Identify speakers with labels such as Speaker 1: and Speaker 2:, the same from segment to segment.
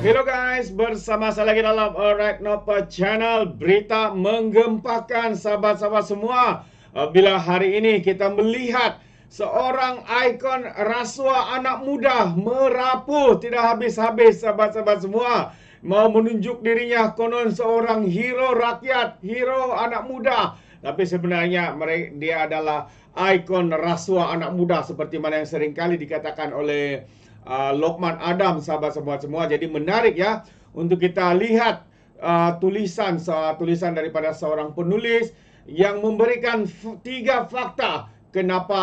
Speaker 1: Hello guys, bersama saya lagi dalam Arachnopa Channel Berita menggempakan sahabat-sahabat semua uh, Bila hari ini kita melihat Seorang ikon rasuah anak muda merapuh tidak habis-habis sahabat-sahabat semua Mau menunjuk dirinya konon seorang hero rakyat, hero anak muda Tapi sebenarnya dia adalah ikon rasuah anak muda Seperti mana yang seringkali dikatakan oleh Ah, Lokman Adam sahabat semua semua jadi menarik ya untuk kita lihat uh, tulisan uh, tulisan daripada seorang penulis yang memberikan tiga fakta kenapa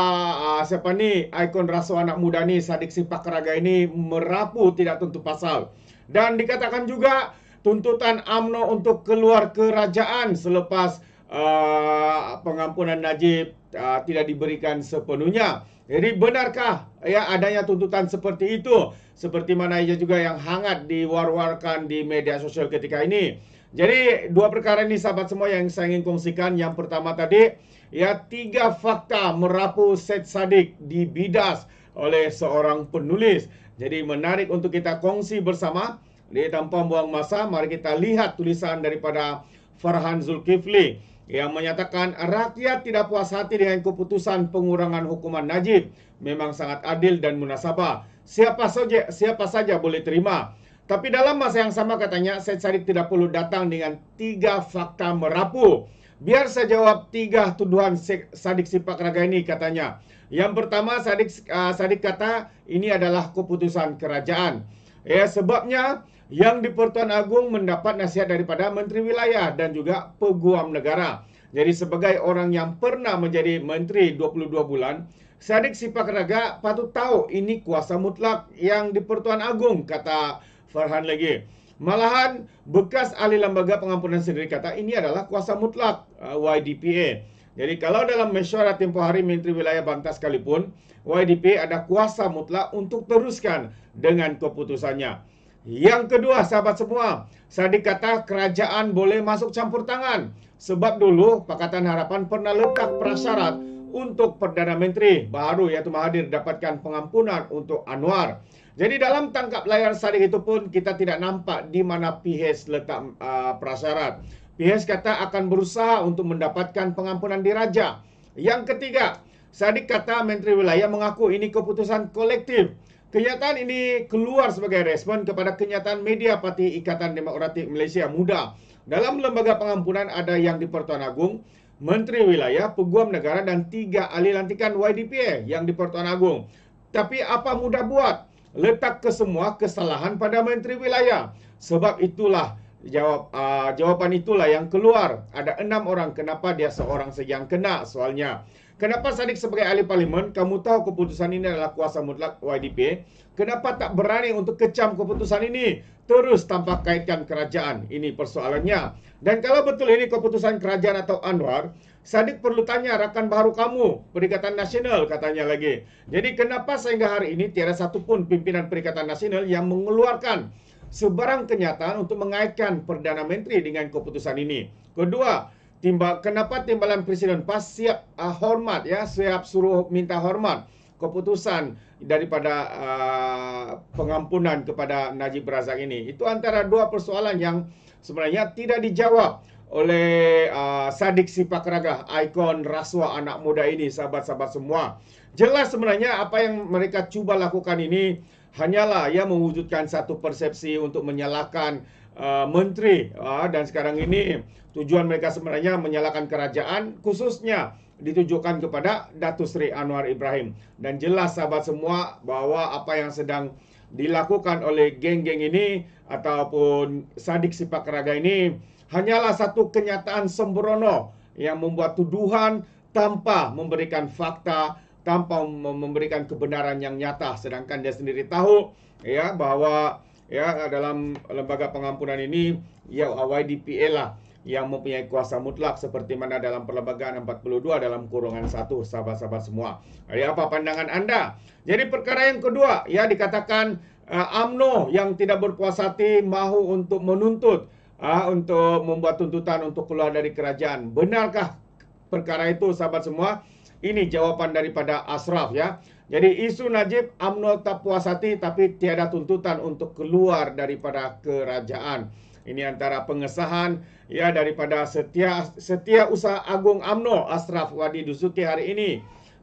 Speaker 1: uh, siapa ni ikon rasu anak muda ni Sadik Sipak Keraga ini merapu tidak tentu pasal dan dikatakan juga tuntutan AMNO untuk keluar kerajaan selepas uh, pengampunan Najib uh, tidak diberikan sepenuhnya. Jadi benarkah ya adanya tuntutan seperti itu seperti mana ia juga yang hangat diwar-warkan di media sosial ketika ini jadi dua perkara ini sahabat semua yang saya ingin kongsikan yang pertama tadi ya tiga fakta merapu set sadik dibidas oleh seorang penulis jadi menarik untuk kita kongsi bersama Jadi tanpa buang masa mari kita lihat tulisan daripada Farhan Zulkifli yang menyatakan rakyat tidak puas hati dengan keputusan pengurangan hukuman Najib memang sangat adil dan munasabah. Siapa saja, siapa saja boleh terima. Tapi dalam masa yang sama katanya, Syed Syarif tidak perlu datang dengan tiga fakta merapu. Biar saya jawab tiga tuduhan Sadik Sipak Raga ini katanya. Yang pertama Sadik, uh, ah, Sadik kata ini adalah keputusan kerajaan. Ya, sebabnya yang di Pertuan Agung mendapat nasihat daripada Menteri Wilayah dan juga Peguam Negara. Jadi sebagai orang yang pernah menjadi Menteri 22 bulan, Sadiq raga patut tahu ini kuasa mutlak yang di Pertuan Agung, kata Farhan lagi. Malahan, bekas ahli lembaga pengampunan sendiri kata ini adalah kuasa mutlak uh, YDPA. Jadi kalau dalam mesyuarat tempoh hari Menteri Wilayah Bantah sekalipun, YDPA ada kuasa mutlak untuk teruskan dengan keputusannya. Yang kedua, sahabat semua, saya dikata kerajaan boleh masuk campur tangan. Sebab dulu Pakatan Harapan pernah letak prasyarat untuk Perdana Menteri baru yaitu Mahathir dapatkan pengampunan untuk Anwar. Jadi dalam tangkap layar saling itu pun kita tidak nampak di mana PH letak uh, prasyarat. PH kata akan berusaha untuk mendapatkan pengampunan di Raja. Yang ketiga, Sadik kata Menteri Wilayah mengaku ini keputusan kolektif. Kenyataan ini keluar sebagai respon kepada kenyataan media Parti Ikatan Demokratik Malaysia Muda. Dalam lembaga pengampunan ada yang di Pertuan Agong, Menteri Wilayah, Peguam Negara dan tiga ahli lantikan YDPA yang di Pertuan Agong. Tapi apa mudah buat? Letak kesemua kesalahan pada Menteri Wilayah. Sebab itulah jawab uh, jawapan itulah yang keluar. Ada enam orang kenapa dia seorang saja yang kena soalnya. Kenapa Sadiq sebagai ahli parlimen, kamu tahu keputusan ini adalah kuasa mutlak YDP? Kenapa tak berani untuk kecam keputusan ini? Terus tanpa kaitkan kerajaan. Ini persoalannya. Dan kalau betul ini keputusan kerajaan atau Anwar, Sadiq perlu tanya rakan baru kamu, Perikatan Nasional katanya lagi. Jadi kenapa sehingga hari ini tiada satu pun pimpinan Perikatan Nasional yang mengeluarkan sebarang kenyataan untuk mengaitkan Perdana Menteri dengan keputusan ini? Kedua, timbal kenapa timbalan presiden pas siap uh, hormat ya siap suruh minta hormat keputusan daripada uh, pengampunan kepada Najib Razak ini itu antara dua persoalan yang sebenarnya tidak dijawab oleh uh, Sadik Sipak Ragah ikon rasuah anak muda ini sahabat-sahabat semua jelas sebenarnya apa yang mereka cuba lakukan ini hanyalah ia mewujudkan satu persepsi untuk menyalahkan uh, menteri uh, dan sekarang ini tujuan mereka sebenarnya menyalahkan kerajaan khususnya ditujukan kepada Datu Sri Anwar Ibrahim dan jelas sahabat semua bahwa apa yang sedang dilakukan oleh geng-geng ini ataupun sadik sipak keraga ini hanyalah satu kenyataan sembrono yang membuat tuduhan tanpa memberikan fakta tanpa memberikan kebenaran yang nyata sedangkan dia sendiri tahu ya bahwa ya dalam lembaga pengampunan ini ya YDPA lah yang mempunyai kuasa mutlak seperti mana dalam perlembagaan 42 dalam kurungan 1 sahabat-sahabat semua. Jadi apa pandangan Anda? Jadi perkara yang kedua ya dikatakan eh, AMNO uh, yang tidak berkuasa hati mahu untuk menuntut uh, untuk membuat tuntutan untuk keluar dari kerajaan. Benarkah perkara itu sahabat semua? Ini jawaban daripada Asraf ya. Jadi isu Najib UMNO tak puas hati tapi tiada tuntutan untuk keluar daripada kerajaan. Ini antara pengesahan ya daripada setia setia usaha Agung UMNO Asraf Wadi Dusuki hari ini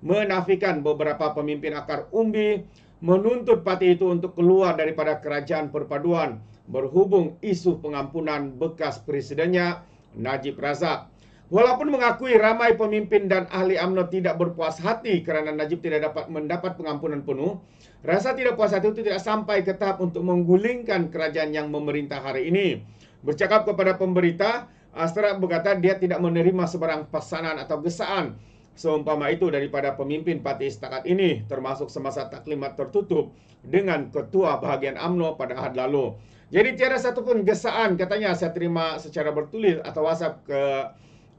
Speaker 1: menafikan beberapa pemimpin akar umbi menuntut parti itu untuk keluar daripada kerajaan perpaduan berhubung isu pengampunan bekas presidennya Najib Razak. Walaupun mengakui ramai pemimpin dan ahli UMNO tidak berpuas hati kerana Najib tidak dapat mendapat pengampunan penuh, rasa tidak puas hati itu tidak sampai ke tahap untuk menggulingkan kerajaan yang memerintah hari ini. Bercakap kepada pemberita, Astra berkata dia tidak menerima sebarang pesanan atau gesaan seumpama itu daripada pemimpin parti setakat ini termasuk semasa taklimat tertutup dengan ketua bahagian AMNO pada hari lalu. Jadi tiada satupun gesaan katanya saya terima secara bertulis atau WhatsApp ke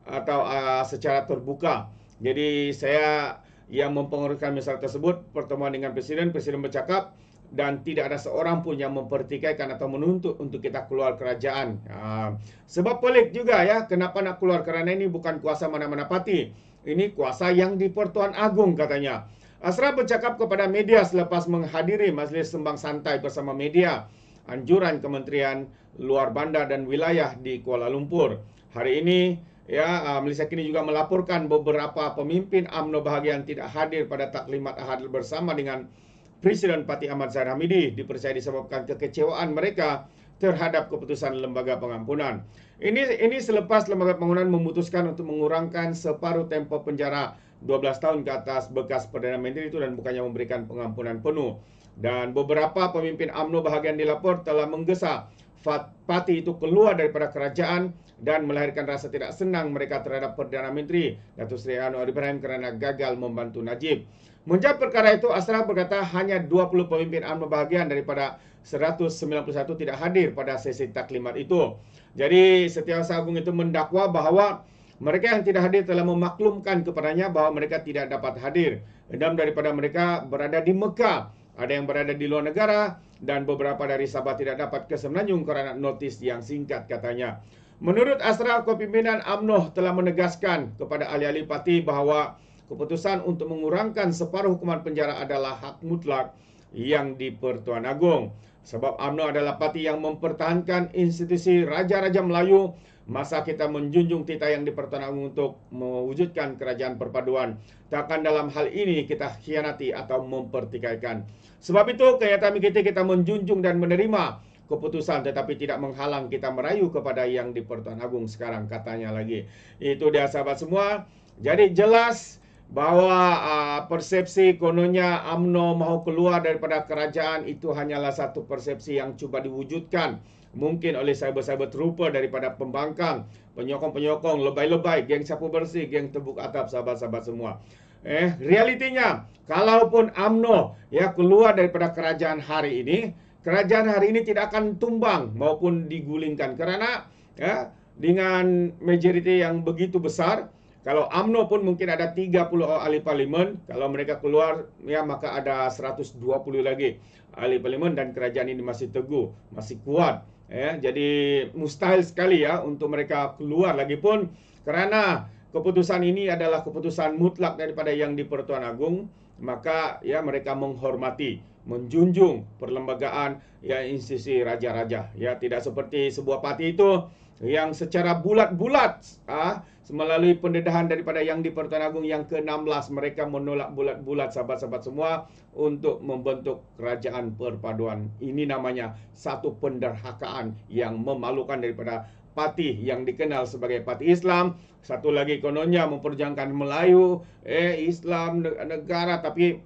Speaker 1: atau uh, secara terbuka. Jadi saya yang mempengaruhi masalah tersebut pertemuan dengan presiden, presiden bercakap dan tidak ada seorang pun yang mempertikaikan atau menuntut untuk kita keluar kerajaan. Uh, sebab pelik juga ya, kenapa nak keluar? kerana ini bukan kuasa mana-mana pati. Ini kuasa yang di Pertuan Agung katanya. Asra bercakap kepada media selepas menghadiri majlis Sembang Santai bersama media anjuran Kementerian Luar Bandar dan Wilayah di Kuala Lumpur. Hari ini Ya, ah, Malaysia kini juga melaporkan beberapa pemimpin Amno bahagian tidak hadir pada taklimat Ahad bersama dengan Presiden Pati Ahmad Zahid Hamidi dipercaya disebabkan kekecewaan mereka terhadap keputusan lembaga pengampunan. Ini ini selepas lembaga pengampunan memutuskan untuk mengurangkan separuh tempo penjara 12 tahun ke atas bekas Perdana Menteri itu dan bukannya memberikan pengampunan penuh. Dan beberapa pemimpin Amno bahagian dilaporkan telah menggesa Fatpati itu keluar daripada kerajaan dan melahirkan rasa tidak senang mereka terhadap Perdana Menteri Datuk Seri Anwar Ibrahim kerana gagal membantu Najib. Menjawab perkara itu, Asraf berkata hanya 20 pemimpin UMNO bahagian daripada 191 tidak hadir pada sesi taklimat itu. Jadi Setiausaha Agung itu mendakwa bahawa mereka yang tidak hadir telah memaklumkan kepadanya bahawa mereka tidak dapat hadir. dan daripada mereka berada di Mekah. Ada yang berada di luar negara, dan beberapa dari Sabah tidak dapat ke Semenanjung kerana notis yang singkat katanya. Menurut Asra, kepimpinan UMNO telah menegaskan kepada ahli-ahli parti bahawa keputusan untuk mengurangkan separuh hukuman penjara adalah hak mutlak yang dipertuan agung. Sebab UMNO adalah parti yang mempertahankan institusi Raja-Raja Melayu masa kita menjunjung kita yang dipertanggung untuk mewujudkan kerajaan perpaduan. Takkan dalam hal ini kita khianati atau mempertikaikan. Sebab itu kenyataan kita kita menjunjung dan menerima keputusan tetapi tidak menghalang kita merayu kepada yang di Pertuan Agung sekarang katanya lagi. Itu dia sahabat semua. Jadi jelas bahwa uh, persepsi kononnya Amno mau keluar daripada kerajaan itu hanyalah satu persepsi yang cuba diwujudkan mungkin oleh cyber-cyber trooper daripada pembangkang, penyokong-penyokong, lebay-lebay, geng sapu bersih, geng tebuk atap, sahabat-sahabat semua. Eh, realitinya, kalaupun AMNO ya keluar daripada kerajaan hari ini, kerajaan hari ini tidak akan tumbang maupun digulingkan. Kerana ya, dengan majoriti yang begitu besar, kalau AMNO pun mungkin ada 30 ahli parlimen, kalau mereka keluar ya maka ada 120 lagi ahli parlimen dan kerajaan ini masih teguh, masih kuat ya jadi mustahil sekali ya untuk mereka keluar lagi pun kerana keputusan ini adalah keputusan mutlak daripada yang di Pertuan Agung maka ya mereka menghormati menjunjung perlembagaan ya institusi raja-raja ya tidak seperti sebuah parti itu yang secara bulat-bulat ah melalui pendedahan daripada yang di Pertuan Agung yang ke-16 mereka menolak bulat-bulat sahabat-sahabat semua untuk membentuk kerajaan perpaduan. Ini namanya satu penderhakaan yang memalukan daripada parti yang dikenal sebagai parti Islam. Satu lagi kononnya memperjuangkan Melayu, eh Islam negara tapi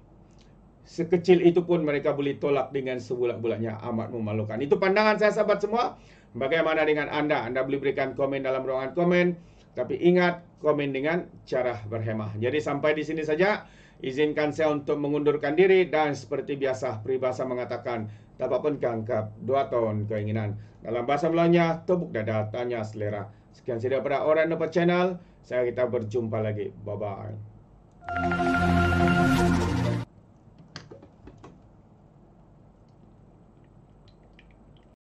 Speaker 1: sekecil itu pun mereka boleh tolak dengan sebulat-bulatnya amat memalukan. Itu pandangan saya sahabat semua. Bagaimana dengan anda? Anda boleh berikan komen dalam ruangan komen. Tapi ingat, komen dengan cara berhemah. Jadi sampai di sini saja. Izinkan saya untuk mengundurkan diri dan seperti biasa peribahasa mengatakan dapat pun kangkap dua tahun keinginan. Dalam bahasa Melayunya, tubuk dada tanya selera. Sekian sudah pada orang dapat channel. Saya kita berjumpa lagi. Bye-bye.